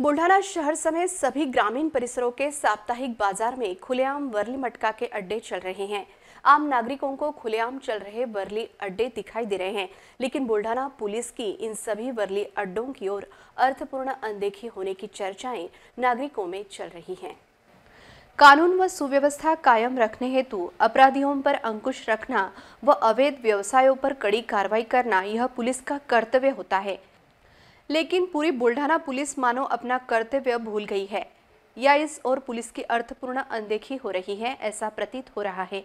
बुल्ढाना शहर समेत सभी ग्रामीण परिसरों के साप्ताहिक बाजार में खुलेआम वर्ली मटका के अड्डे चल रहे हैं आम नागरिकों को खुलेआम चल रहे वर्ली अड्डे दिखाई दे रहे हैं लेकिन बुल्ढाना पुलिस की इन सभी वर्ली अड्डों की ओर अर्थपूर्ण अनदेखी होने की चर्चाएं नागरिकों में चल रही है कानून व सुव्यवस्था कायम रखने हेतु अपराधियों पर अंकुश रखना व अवैध व्यवसायों पर कड़ी कार्रवाई करना यह पुलिस का कर्तव्य होता है लेकिन पूरी बुल्ढाना पुलिस मानो अपना कर्तव्य भूल गई है या इस और पुलिस की अर्थपूर्ण अनदेखी हो रही है ऐसा प्रतीत हो रहा है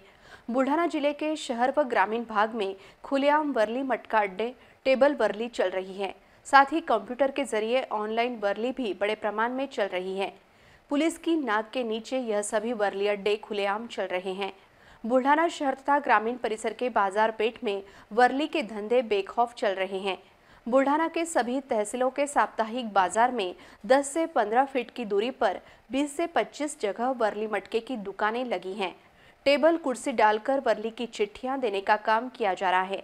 बुल्ढाना जिले के शहर व ग्रामीण भाग में खुलेआम वर्ली मटका अड्डे टेबल वर्ली चल रही है साथ ही कंप्यूटर के जरिए ऑनलाइन वर्ली भी बड़े प्रमाण में चल रही है पुलिस की नाक के नीचे यह सभी वर्ली अड्डे खुलेआम चल रहे हैं बुल्ढाना शहर तथा ग्रामीण परिसर के बाजार पेट में वर्ली के धंधे बेखौफ चल रहे हैं बुढ़ाना के सभी तहसीलों के साप्ताहिक बाजार में 10 से 15 फीट की दूरी पर 20 से 25 जगह बरली मटके की दुकानें लगी हैं टेबल कुर्सी डालकर बरली की चिट्ठियां देने का काम किया जा रहा है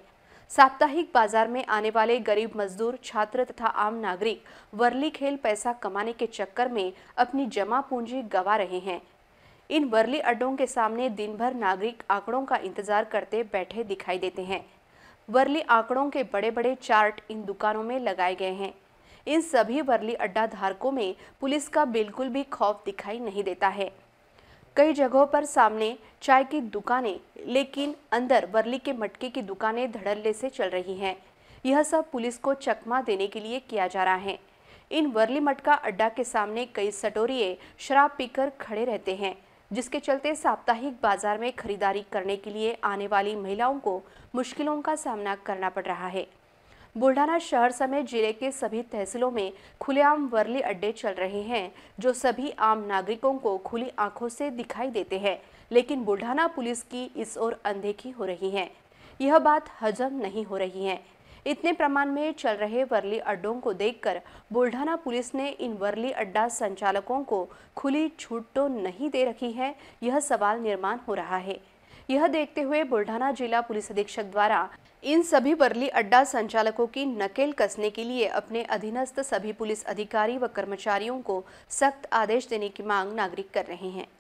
साप्ताहिक बाजार में आने वाले गरीब मजदूर छात्र तथा आम नागरिक वर्ली खेल पैसा कमाने के चक्कर में अपनी जमा पूंजी गवा रहे हैं इन वर्ली अड्डों के सामने दिन भर नागरिक आंकड़ों का इंतजार करते बैठे दिखाई देते हैं वर्ली आंकड़ों के बड़े बड़े चार्ट इन दुकानों में लगाए गए हैं इन सभी वर्ली अड्डा धारकों में पुलिस का बिल्कुल भी खौफ दिखाई नहीं देता है कई जगहों पर सामने चाय की दुकानें लेकिन अंदर वर्ली के मटके की दुकानें धड़ल्ले से चल रही हैं यह सब पुलिस को चकमा देने के लिए किया जा रहा है इन वर्ली मटका अड्डा के सामने कई सटोरिए शराब पीकर खड़े रहते हैं जिसके चलते साप्ताहिक बाजार में खरीदारी करने के लिए आने वाली महिलाओं को मुश्किलों का सामना करना पड़ रहा है बुल्ढाना शहर समेत जिले के सभी तहसीलों में खुलेआम वर्ली अड्डे चल रहे हैं जो सभी आम नागरिकों को खुली आंखों से दिखाई देते हैं लेकिन बुल्ढाना पुलिस की इस ओर अनदेखी हो रही है यह बात हजम नहीं हो रही है इतने प्रमाण में चल रहे वर्ली अड्डों को देखकर बुल्ढाना पुलिस ने इन वर्ली अड्डा संचालकों को खुली छूट तो नहीं दे रखी है यह सवाल निर्माण हो रहा है यह देखते हुए बुल्ढाना जिला पुलिस अधीक्षक द्वारा इन सभी बरली अड्डा संचालकों की नकेल कसने के लिए अपने अधीनस्थ सभी पुलिस अधिकारी व कर्मचारियों को सख्त आदेश देने की मांग नागरिक कर रहे हैं